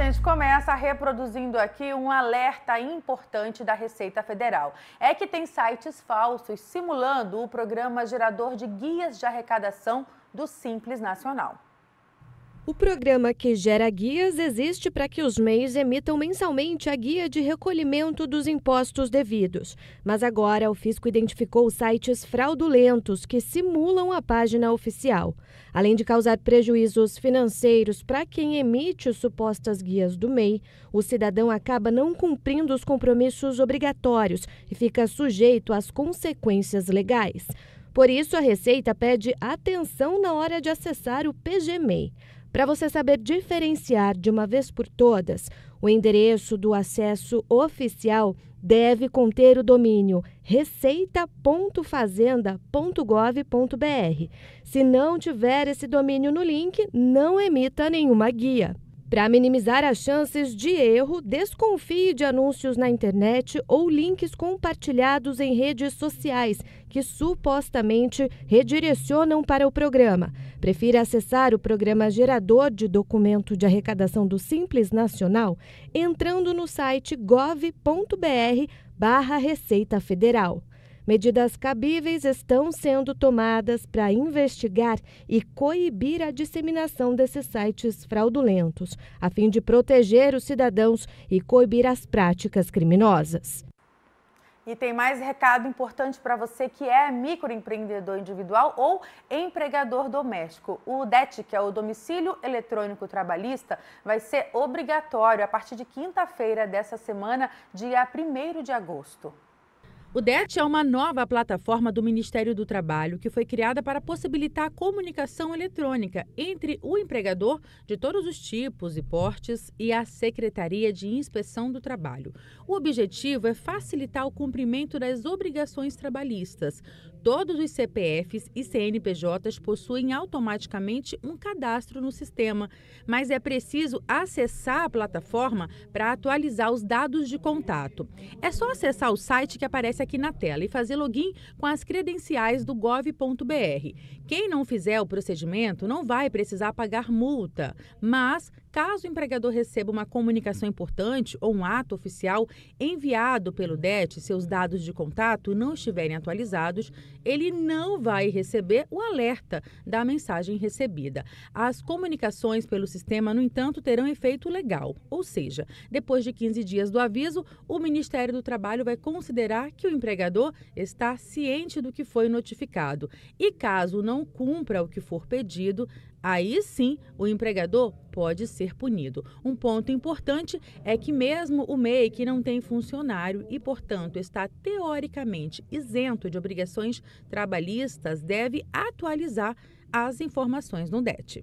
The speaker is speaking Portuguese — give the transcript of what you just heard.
gente começa reproduzindo aqui um alerta importante da Receita Federal. É que tem sites falsos simulando o programa gerador de guias de arrecadação do Simples Nacional. O programa que gera guias existe para que os MEIs emitam mensalmente a guia de recolhimento dos impostos devidos. Mas agora o fisco identificou sites fraudulentos que simulam a página oficial. Além de causar prejuízos financeiros para quem emite supostas guias do MEI, o cidadão acaba não cumprindo os compromissos obrigatórios e fica sujeito às consequências legais. Por isso, a Receita pede atenção na hora de acessar o PGMEI. Para você saber diferenciar de uma vez por todas, o endereço do acesso oficial deve conter o domínio receita.fazenda.gov.br. Se não tiver esse domínio no link, não emita nenhuma guia. Para minimizar as chances de erro, desconfie de anúncios na internet ou links compartilhados em redes sociais que supostamente redirecionam para o programa. Prefira acessar o programa gerador de documento de arrecadação do Simples Nacional entrando no site gov.br/receita federal. Medidas cabíveis estão sendo tomadas para investigar e coibir a disseminação desses sites fraudulentos, a fim de proteger os cidadãos e coibir as práticas criminosas. E tem mais recado importante para você que é microempreendedor individual ou empregador doméstico. O DET, que é o Domicílio Eletrônico Trabalhista, vai ser obrigatório a partir de quinta-feira dessa semana, dia 1 de agosto. O DET é uma nova plataforma do Ministério do Trabalho que foi criada para possibilitar a comunicação eletrônica entre o empregador de todos os tipos e portes e a Secretaria de Inspeção do Trabalho. O objetivo é facilitar o cumprimento das obrigações trabalhistas. Todos os CPFs e CNPJs possuem automaticamente um cadastro no sistema, mas é preciso acessar a plataforma para atualizar os dados de contato. É só acessar o site que aparece aqui aqui na tela e fazer login com as credenciais do gov.br. Quem não fizer o procedimento não vai precisar pagar multa, mas Caso o empregador receba uma comunicação importante ou um ato oficial enviado pelo DET, seus dados de contato não estiverem atualizados, ele não vai receber o alerta da mensagem recebida. As comunicações pelo sistema, no entanto, terão efeito legal, ou seja, depois de 15 dias do aviso, o Ministério do Trabalho vai considerar que o empregador está ciente do que foi notificado e, caso não cumpra o que for pedido, aí sim o empregador pode ser ser punido. Um ponto importante é que, mesmo o MEI que não tem funcionário e, portanto, está teoricamente isento de obrigações trabalhistas, deve atualizar as informações no DET.